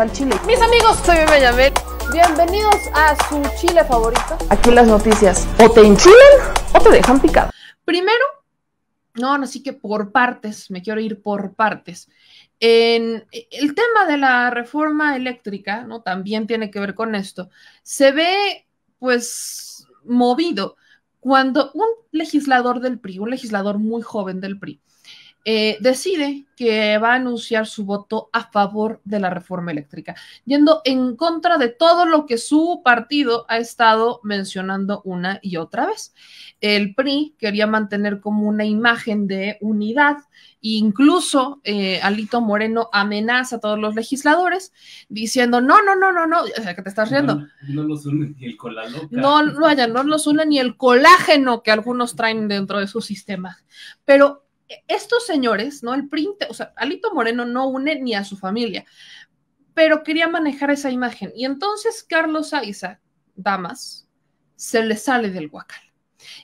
al chile. Mis amigos, soy Benjamín. Bienvenidos a su chile favorito. Aquí las noticias. O te enchilan o te dejan picado. Primero, no, así que por partes, me quiero ir por partes. En el tema de la reforma eléctrica, ¿no? También tiene que ver con esto. Se ve, pues, movido cuando un legislador del PRI, un legislador muy joven del PRI, eh, decide que va a anunciar su voto a favor de la reforma eléctrica, yendo en contra de todo lo que su partido ha estado mencionando una y otra vez. El PRI quería mantener como una imagen de unidad, e incluso eh, Alito Moreno amenaza a todos los legisladores diciendo, no, no, no, no, no, o sea, que te estás riendo. No, no los une ni el colágeno. No, no, no los une ni el colágeno que algunos traen dentro de su sistema. Pero estos señores, ¿no? El print, o sea, Alito Moreno no une ni a su familia, pero quería manejar esa imagen. Y entonces Carlos Aiza, damas, se le sale del guacal.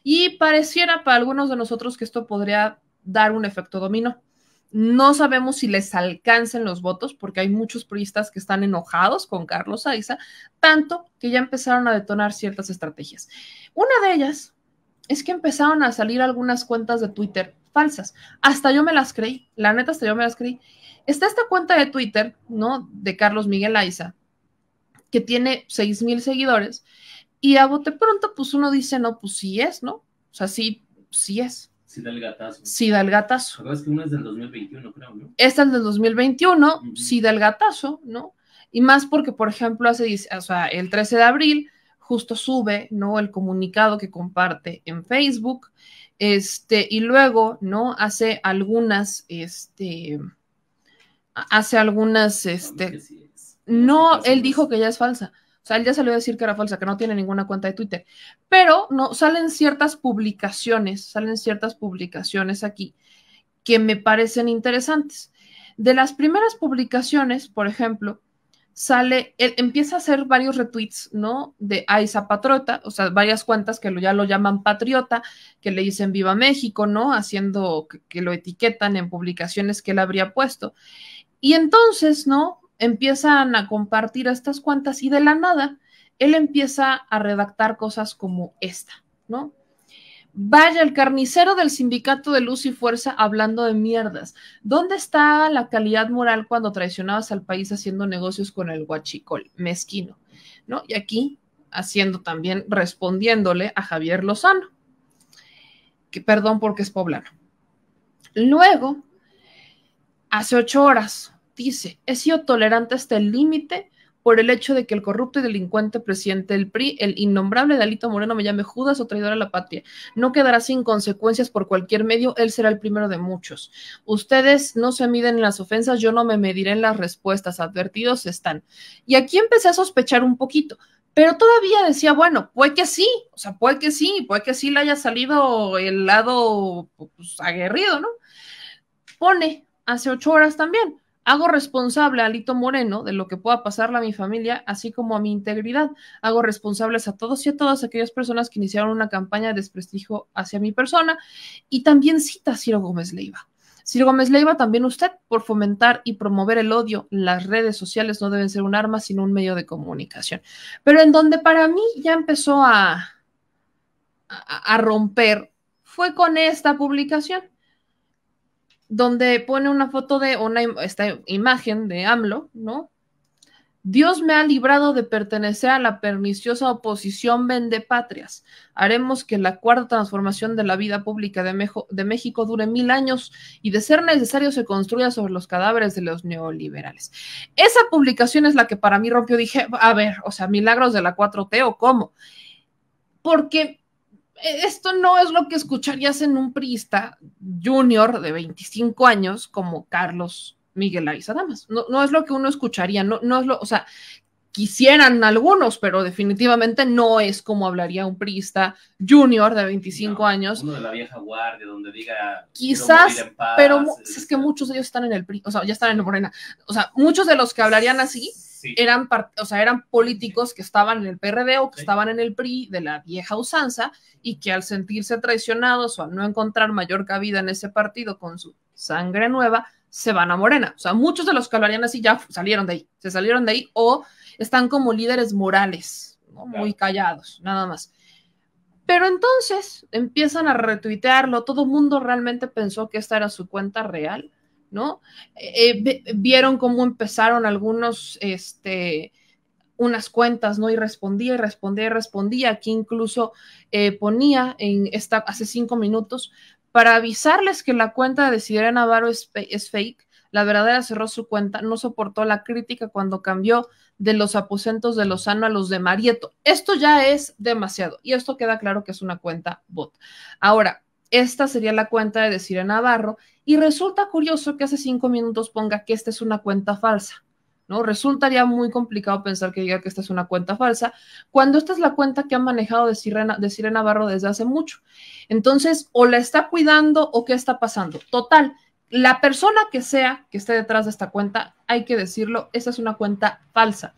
Y pareciera para algunos de nosotros que esto podría dar un efecto dominó. No sabemos si les alcancen los votos, porque hay muchos puristas que están enojados con Carlos Aiza, tanto que ya empezaron a detonar ciertas estrategias. Una de ellas es que empezaron a salir algunas cuentas de Twitter falsas. Hasta yo me las creí, la neta, hasta yo me las creí. Está esta cuenta de Twitter, ¿no? De Carlos Miguel Aiza, que tiene 6 mil seguidores, y a bote pronto, pues uno dice, no, pues sí es, ¿no? O sea, sí, sí es. Sí da el gatazo. Sí da el gatazo. Es que uno es del 2021, creo, ¿no? Esta es del 2021, sí da gatazo, ¿no? Y más porque, por ejemplo, hace, o sea, el 13 de abril justo sube, ¿no? El comunicado que comparte en Facebook este, y luego, ¿no? Hace algunas, este, hace algunas, este, no, él dijo que ya es falsa. O sea, él ya salió a decir que era falsa, que no tiene ninguna cuenta de Twitter. Pero no, salen ciertas publicaciones, salen ciertas publicaciones aquí que me parecen interesantes. De las primeras publicaciones, por ejemplo, sale, él empieza a hacer varios retweets, ¿no? De Aiza Patriota, o sea, varias cuentas que lo, ya lo llaman patriota, que le dicen Viva México, ¿no? Haciendo que, que, lo etiquetan en publicaciones que él habría puesto. Y entonces, ¿no? Empiezan a compartir estas cuentas y de la nada, él empieza a redactar cosas como esta, ¿no? Vaya, el carnicero del sindicato de luz y fuerza hablando de mierdas. ¿Dónde está la calidad moral cuando traicionabas al país haciendo negocios con el guachicol? Mezquino. ¿No? Y aquí haciendo también, respondiéndole a Javier Lozano, que perdón porque es poblano. Luego, hace ocho horas, dice, he sido tolerante hasta el límite por el hecho de que el corrupto y delincuente presidente del PRI, el innombrable Dalito Moreno, me llame Judas o traidor a la patria. No quedará sin consecuencias por cualquier medio, él será el primero de muchos. Ustedes no se miden en las ofensas, yo no me mediré en las respuestas, advertidos están. Y aquí empecé a sospechar un poquito. Pero todavía decía, bueno, puede que sí, o sea, puede que sí, puede que sí le haya salido el lado pues, aguerrido, ¿no? Pone hace ocho horas también, Hago responsable a Lito Moreno de lo que pueda pasarle a mi familia, así como a mi integridad. Hago responsables a todos y a todas aquellas personas que iniciaron una campaña de desprestigio hacia mi persona. Y también cita a Ciro Gómez Leiva. Ciro Gómez Leiva, también usted, por fomentar y promover el odio, las redes sociales no deben ser un arma, sino un medio de comunicación. Pero en donde para mí ya empezó a, a, a romper fue con esta publicación donde pone una foto de una esta imagen de AMLO, ¿no? Dios me ha librado de pertenecer a la perniciosa oposición vendepatrias. Haremos que la cuarta transformación de la vida pública de, de, México dure mil años y, de ser necesario, se construya sobre los cadáveres de los neoliberales. Esa publicación es la que para mí rompió. Dije, a ver, o sea, milagros de la 4T o cómo. Porque eh, esto no es lo que escucharías en un priista junior de 25 años como Carlos Miguel Ariza Damas. No, no, es lo que uno escucharía, no, no es lo, o sea, quisieran algunos, pero definitivamente no es como hablaría un priista junior de 25 años. Uno de la vieja guardia, donde diga. Quizás, pero es, que muchos de ellos están en el PRI, o sea, ya están en Morena. O sea, muchos de los que hablarían así eran, o sea, eran políticos que estaban en el PRD o que estaban en el PRI de la vieja usanza y que al sentirse traicionados o al no encontrar mayor cabida en ese partido con su sangre nueva, se van a Morena. O sea, muchos de los que lo así ya salieron de ahí, se salieron de ahí o están como líderes morales, muy callados, nada más. Pero entonces empiezan a retuitearlo, todo el mundo realmente pensó que esta era su cuenta real ¿no? Eh, eh, vieron cómo empezaron algunos, este, unas cuentas, ¿no? Y respondía y respondía y respondía. Aquí incluso eh, ponía en esta, hace cinco minutos para avisarles que la cuenta de Sidera Navarro es, es fake. La verdadera cerró su cuenta, no soportó la crítica cuando cambió de los aposentos de Lozano a los de Marieto. Esto ya es demasiado y esto queda claro que es una cuenta bot. Ahora, esta sería la cuenta de Sirena Navarro y resulta curioso que hace cinco minutos ponga que esta es una cuenta falsa. ¿no? Resultaría muy complicado pensar que diga que esta es una cuenta falsa, cuando esta es la cuenta que ha manejado de Sirena, desde hace mucho. Entonces, o la está cuidando o qué está pasando. Total, la persona que sea que esté detrás de esta cuenta, hay que decirlo, esta es una cuenta falsa.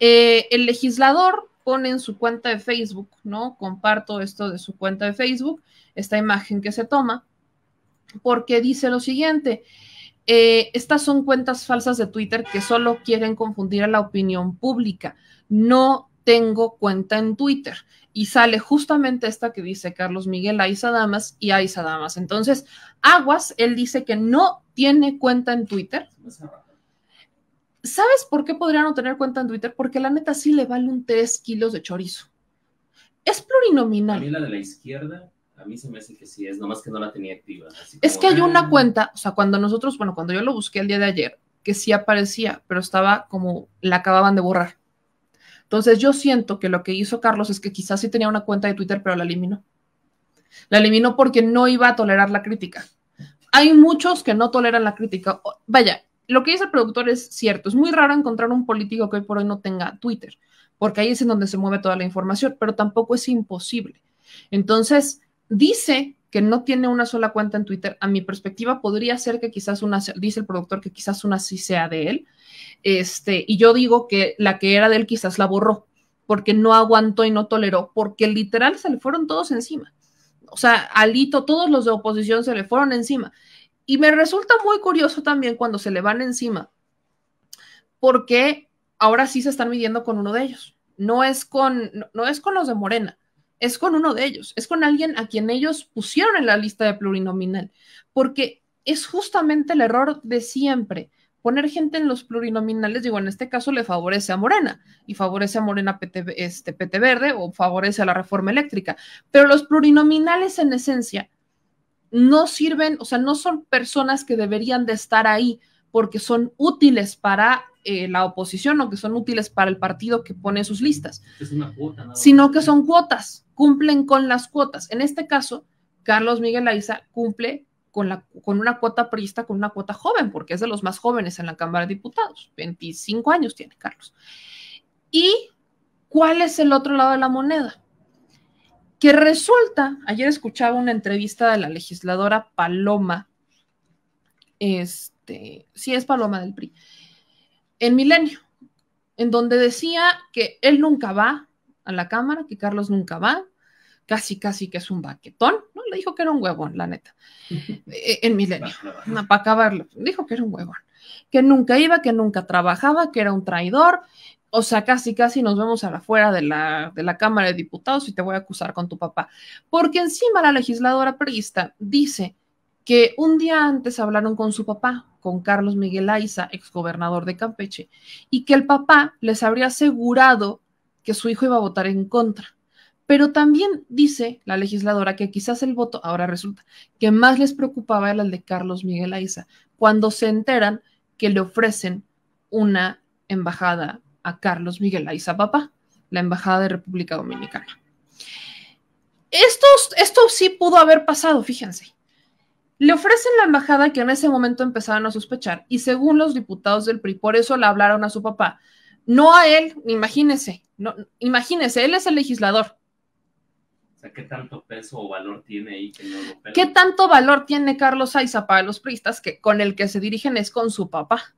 Eh, el legislador pone su cuenta de Facebook, ¿no? Comparto esto de su cuenta de Facebook, esta imagen que se toma, porque dice lo siguiente, eh, estas son cuentas falsas de Twitter que solo quieren confundir a la opinión pública. No tengo cuenta en Twitter. Y sale justamente esta que dice Carlos Miguel Aiza Damas y Aiza Damas. Entonces, Aguas, él dice que no tiene cuenta en Twitter. Pues, ¿Sabes por qué podría no tener cuenta en Twitter? Porque la neta sí le vale un 3 kilos de chorizo. Es plurinominal. A mí la de la izquierda, a mí se me hace que sí es, nomás que no la tenía activa. es que hay una mm. cuenta, o sea, cuando nosotros, bueno, cuando yo lo busqué el día de ayer, que sí aparecía, pero estaba como la acababan de borrar. Entonces yo siento que lo que hizo Carlos es que quizás sí tenía una cuenta de Twitter, pero la eliminó. La eliminó porque no iba a tolerar la crítica. Hay muchos que no toleran la crítica. Vaya, lo que dice el productor es cierto. Es muy raro encontrar un político que hoy por hoy no tenga Twitter, porque ahí es en donde se mueve toda la información, pero tampoco es imposible. Entonces, dice que no tiene una sola cuenta en Twitter. A mi perspectiva, podría ser que quizás una, dice el productor que quizás una sí sea de él. Este, y yo digo que la que era de él quizás la borró, porque no aguantó y no toleró, porque literal se le fueron todos encima. O sea, Alito, todos los de oposición se le fueron encima. Y me resulta muy curioso también cuando se le van encima, porque ahora sí se están midiendo con uno de ellos. No es con, no, es con los de Morena, es con uno de ellos, es con alguien a quien ellos pusieron en la lista de plurinominal, porque es justamente el error de siempre. Poner gente en los plurinominales, digo, en este caso le favorece a Morena y favorece a Morena este, PT Verde o favorece a la reforma eléctrica, pero los plurinominales en esencia no sirven, o sea, no son personas que deberían de estar ahí porque son útiles para eh, la oposición o que son útiles para el partido que pone sus listas, sino que son cuotas, cumplen con las cuotas. En este caso, Carlos Miguel Aiza cumple con, una cuota priista, con una cuota joven, porque es de los más jóvenes en la Cámara de Diputados, 25 años tiene Carlos. ¿Y cuál es el otro lado de la moneda? que resulta, ayer escuchaba una entrevista de la legisladora Paloma, este, sí es Paloma del PRI, en Milenio, en donde decía que él nunca va a la Cámara, que Carlos nunca va, casi, casi que es un baquetón, ¿no? Le dijo que era un huevón, la neta, eh, en Milenio, para acabarlo, dijo que era un huevón, que nunca iba, que nunca trabajaba, que era un traidor, o sea, casi, casi nos vemos a la fuera de la, de la Cámara de Diputados y te voy a acusar con tu papá. Porque encima la legisladora periodista dice que un día antes hablaron con su papá, con Carlos Miguel Aiza, exgobernador de Campeche, y que el papá les habría asegurado que su hijo iba a votar en contra. Pero también dice la legisladora que quizás el voto, ahora resulta, que más les preocupaba era el de Carlos Miguel Aiza, cuando se enteran que le ofrecen una embajada a Carlos Miguel Aiza Papá, la Embajada de República Dominicana. Esto, esto sí pudo haber pasado, fíjense. Le ofrecen la embajada que en ese momento empezaron a sospechar y según los diputados del PRI, por eso le hablaron a su papá, no a él, imagínese, no, imagínese, él es el legislador. ¿qué tanto peso o valor tiene ahí ¿Qué tanto valor tiene Carlos Aiza para los priistas que con el que se dirigen es con su papá,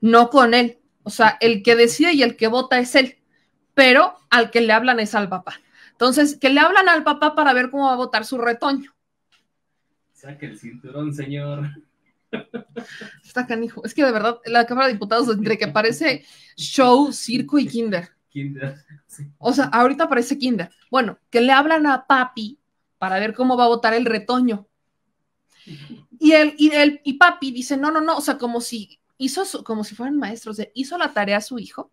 no con él? O sea, el que decide y el que vota es él, pero al que le hablan es al papá. Entonces, que le hablan al papá para ver cómo va a votar su retoño. Saque el cinturón, señor. Está canijo. Es que de verdad, la Cámara de Diputados, entre que parece show, circo y kinder. Kinder. Sí. O sea, ahorita parece kinder. Bueno, que le hablan a papi para ver cómo va a votar el retoño. Y, el y, el y papi dice, no, no, no, o sea, como si hizo como si fueran maestros, de, hizo la tarea a su hijo.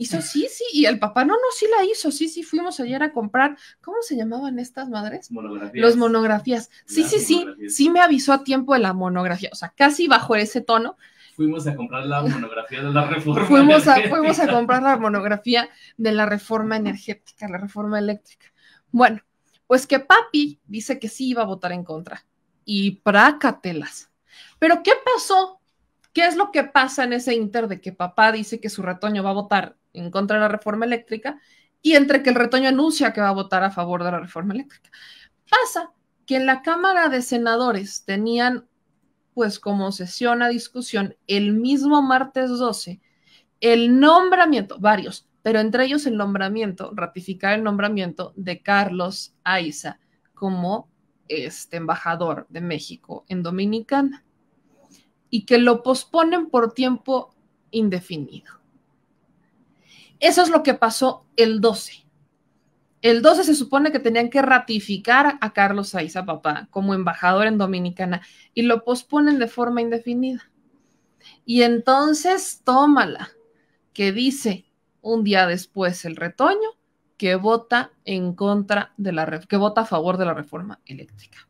Hizo, sí, sí, y el papá, no, no, sí la hizo, sí, sí, fuimos ayer a comprar, ¿cómo se llamaban estas madres? Monografías. Los monografías. Sí, sí, sí, sí me avisó a tiempo de la monografía, o sea, casi bajo ese tono. Fuimos a comprar la monografía de la reforma. fuimos, fuimos a comprar la monografía de la reforma energética, la reforma eléctrica. Bueno, pues que papi dice que sí iba a votar en contra. Y prácatelas. Pero ¿qué pasó ¿Qué es lo que pasa en ese inter de que papá dice que su retoño va a votar en contra de la reforma eléctrica y entre que el retoño anuncia que va a votar a favor de la reforma eléctrica? Pasa que en la Cámara de Senadores tenían pues como sesión a discusión el mismo martes 12 el nombramiento, varios, pero entre ellos el nombramiento, ratificar el nombramiento de Carlos Aiza como este embajador de México en Dominicana y que lo posponen por tiempo indefinido. Eso es lo que pasó el 12. El 12 se supone que tenían que ratificar a Carlos Saiza Papá como embajador en Dominicana y lo posponen de forma indefinida. Y entonces tómala, que dice un día después el retoño que vota en contra de la que vota a favor de la reforma eléctrica.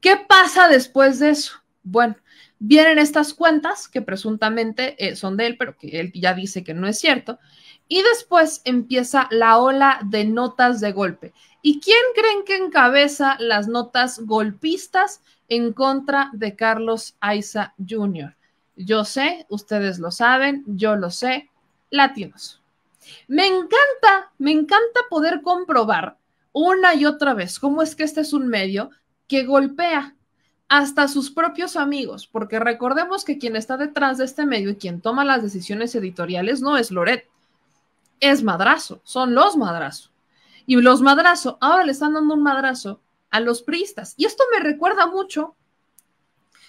¿Qué pasa después de eso? Bueno, vienen estas cuentas que presuntamente eh, son de él, pero que él ya dice que no es cierto. Y después empieza la ola de notas de golpe. ¿Y quién creen que encabeza las notas golpistas en contra de Carlos Aiza Jr.? Yo sé, ustedes lo saben, yo lo sé, latinos. Me encanta, me encanta poder comprobar una y otra vez cómo es que este es un medio que golpea, hasta sus propios amigos, porque recordemos que quien está detrás de este medio y quien toma las decisiones editoriales no es Loret, es Madrazo, son los Madrazo. Y los Madrazo ahora le están dando un madrazo a los priistas. Y esto me recuerda mucho.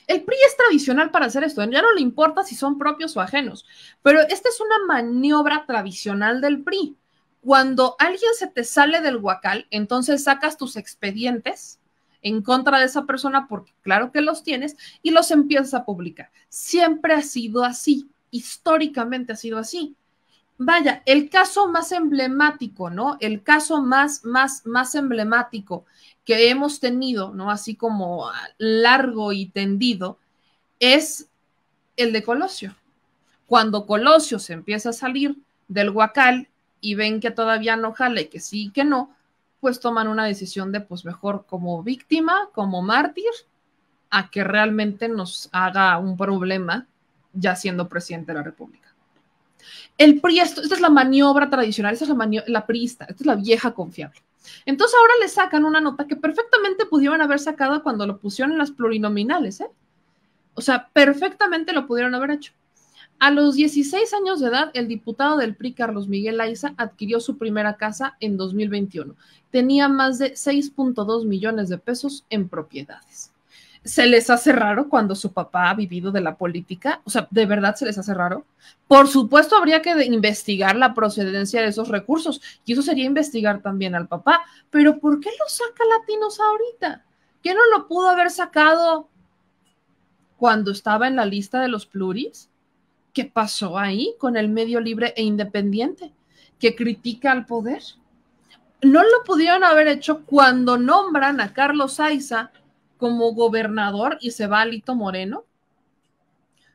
El PRI es tradicional para hacer esto, ya no le importa si son propios o ajenos, pero esta es una maniobra tradicional del PRI. Cuando alguien se te sale del huacal, entonces sacas tus expedientes en contra de esa persona, porque claro que los tienes, y los empiezas a publicar. Siempre ha sido así, históricamente ha sido así. Vaya, el caso más emblemático, ¿no? El caso más, más, más emblemático que hemos tenido, ¿no? Así como largo y tendido, es el de Colosio. Cuando Colosio se empieza a salir del huacal y ven que todavía no jale, que sí, que no, pues toman una decisión de, pues mejor como víctima, como mártir, a que realmente nos haga un problema ya siendo presidente de la República. El PRI, esta es la maniobra tradicional, esta es la, la priista, esta es la vieja confiable. Entonces ahora le sacan una nota que perfectamente pudieron haber sacado cuando lo pusieron en las plurinominales, ¿eh? O sea, perfectamente lo pudieron haber hecho. A los 16 años de edad, el diputado del PRI, Carlos Miguel Aiza, adquirió su primera casa en 2021. Tenía más de 6.2 millones de pesos en propiedades. ¿Se les hace raro cuando su papá ha vivido de la política? O sea, ¿de verdad se les hace raro? Por supuesto, habría que investigar la procedencia de esos recursos y eso sería investigar también al papá. Pero ¿por qué lo saca Latinos ahorita? ¿Qué no lo pudo haber sacado cuando estaba en la lista de los pluris? ¿Qué pasó ahí con el medio libre e independiente que critica al poder? No lo pudieron haber hecho cuando nombran a Carlos Aiza como gobernador y se va Moreno.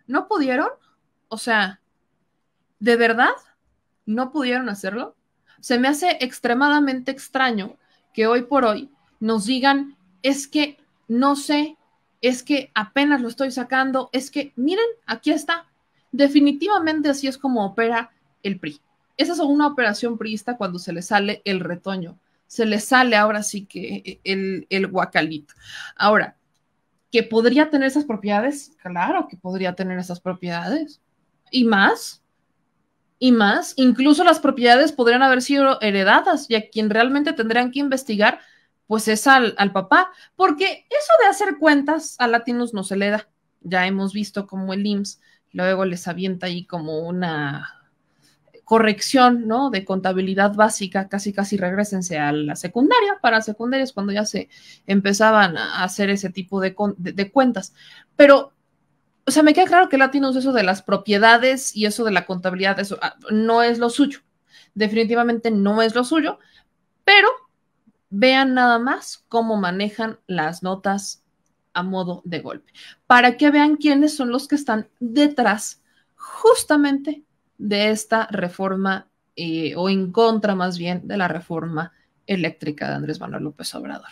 ¿No pudieron? O sea, ¿de verdad no pudieron hacerlo? Se me hace extremadamente extraño que hoy por hoy nos digan, es que no sé, es que apenas lo estoy sacando, es que miren, aquí está, Definitivamente así es como opera el PRI. Esa es una operación priista cuando se le sale el retoño, se le sale ahora sí que el, el guacalito. Ahora, ¿que podría tener esas propiedades? Claro que podría tener esas propiedades. ¿Y más? y más, incluso las propiedades podrían haber sido heredadas y a quien realmente tendrían que investigar, pues es al, al, papá, porque eso de hacer cuentas a Latinos no se le da. Ya hemos visto cómo el IMSS luego les avienta ahí como una corrección, ¿no? De contabilidad básica, casi casi regresense a la secundaria, para secundarias cuando ya se empezaban a hacer ese tipo de, cuentas. Pero o sea, me queda claro que Latinos eso de las propiedades y eso de la contabilidad, eso ah, no es lo suyo. Definitivamente no es lo suyo, pero vean nada más cómo manejan las notas a modo de golpe, para que vean quiénes son los que están detrás justamente de esta reforma eh, o en contra más bien de la reforma eléctrica de Andrés Manuel López Obrador.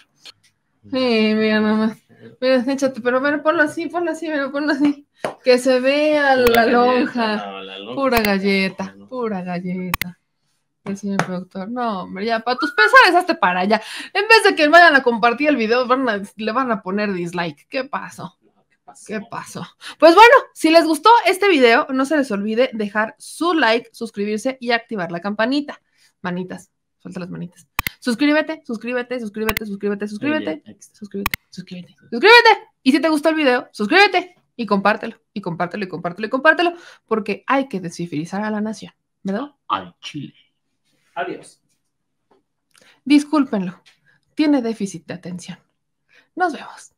Sí, mira más, Mira, échate, pero ver, ponlo así, ponlo así, mira, ponlo así. Que se vea la, lonja. Pura galleta, pura galleta el señor productor, no, hombre, ya, para tus pesares, hazte para allá. En vez de que vayan a compartir el video, le van a poner dislike. ¿Qué pasó? ¿Qué pasó? Pues bueno, si les gustó este video, no se les olvide dejar su like, suscribirse y activar la campanita. Manitas, suelta las manitas. Suscríbete, suscríbete, suscríbete, suscríbete, suscríbete, suscríbete, suscríbete, suscríbete. Y si te gustó el video, suscríbete y compártelo, y compártelo, y compártelo, y compártelo, porque hay que descifrizar a la nación, ¿verdad? Al Chile. Adiós. Discúlpenlo, tiene déficit de atención. Nos vemos.